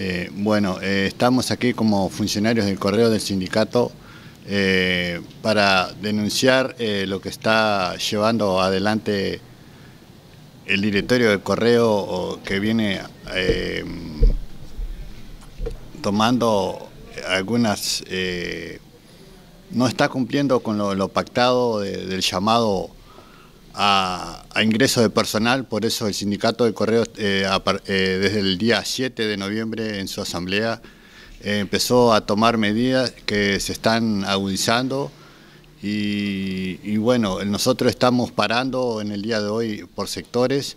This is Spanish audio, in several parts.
Eh, bueno, eh, estamos aquí como funcionarios del correo del sindicato eh, para denunciar lo que está llevando adelante el directorio del correo que viene tomando algunas... no está cumpliendo con lo, pactado del llamado a, ingreso de personal, por eso el sindicato de correos eh, eh, desde el día 7 de noviembre en su asamblea eh, empezó a tomar medidas que se están agudizando y, y, bueno, nosotros estamos parando en el día de hoy por sectores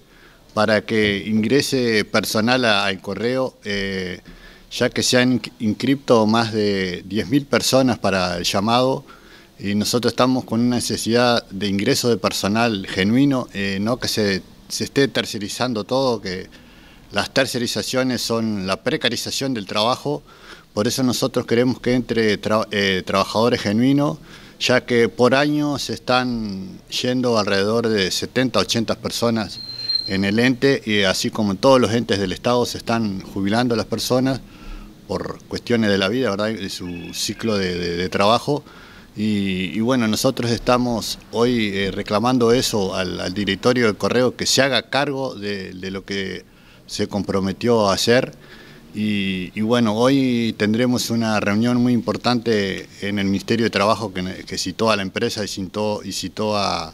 para que ingrese personal al correo, ya que se han inscripto más de 10.000 personas para el llamado y nosotros estamos con una necesidad de ingreso de personal genuino, eh, no que se, se, esté tercerizando todo, que las tercerizaciones son la precarización del trabajo, por eso nosotros queremos que entre eh, trabajadores genuinos, ya que por año se están yendo alrededor de 70, 80 personas en el ente, y así como en todos los entes del Estado se están jubilando las personas por cuestiones de la vida, ¿verdad? de su ciclo de trabajo. Y, bueno, nosotros estamos hoy eh, reclamando eso al, directorio del correo, que se haga cargo de, lo que se comprometió a hacer. Y, bueno, hoy tendremos una reunión muy importante en el Ministerio de Trabajo que, citó a la empresa y citó, y citó a,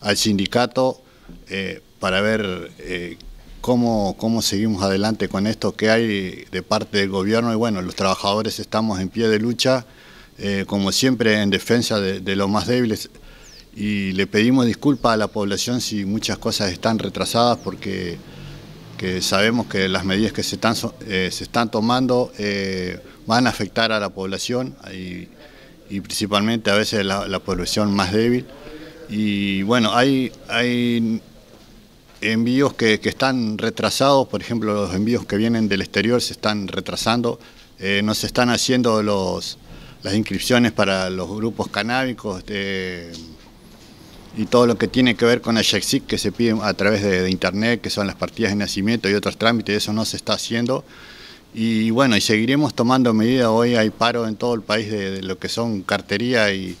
al sindicato eh, para ver eh, cómo, cómo seguimos adelante con esto que hay de parte del gobierno. Y bueno, los trabajadores estamos en pie de lucha. Eh, como siempre en defensa de, los más débiles y le pedimos disculpas a la población si muchas cosas están retrasadas porque sabemos que las medidas que se están, eh, se están tomando eh, van a afectar a la población y, principalmente a veces la, la, población más débil. Y bueno, hay, hay envíos que, están retrasados, por ejemplo, los envíos que vienen del exterior se están retrasando, nos no están haciendo los, las inscripciones para los grupos canábicos este, y todo lo que tiene que ver con la que se pide a través de, internet, que son las partidas de nacimiento y otros trámites, eso no se está haciendo. Y bueno, y seguiremos tomando medidas, hoy hay paro en todo el país de, lo que son cartería y,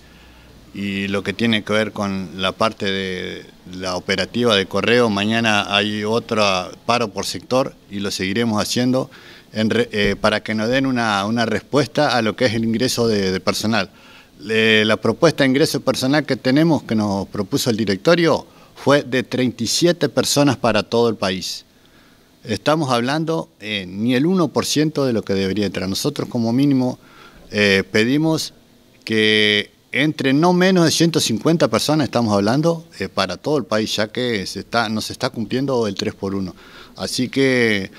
y, lo que tiene que ver con la parte de la operativa de correo, mañana hay otro paro por sector y lo seguiremos haciendo. Eh, para que nos den una, respuesta a lo que es el ingreso de, personal. la propuesta de ingreso personal que tenemos, que nos propuso el directorio, fue de 37 personas para todo el país. Estamos hablando eh, ni el 1% de lo que debería entrar. Nosotros como mínimo eh, pedimos que entre no menos de 150 personas estamos hablando para todo el país, ya que se está, no está cumpliendo el 3 por 1. Así que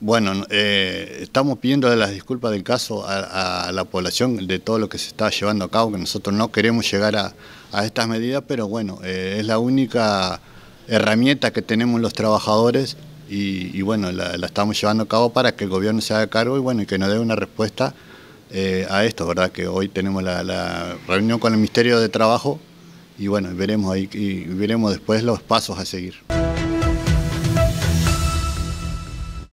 bueno, eh, estamos pidiendo las disculpas del caso a, la población de todo lo que se está llevando a cabo, que nosotros no queremos llegar a, estas medidas, pero bueno, eh, es la única herramienta que tenemos los trabajadores y, bueno, la, estamos llevando a cabo para que el gobierno se haga cargo y bueno, y que nos dé una respuesta eh, a esto, ¿verdad? Que hoy tenemos la, la, reunión con el Ministerio de Trabajo y bueno, veremos ahí y veremos después los pasos a seguir.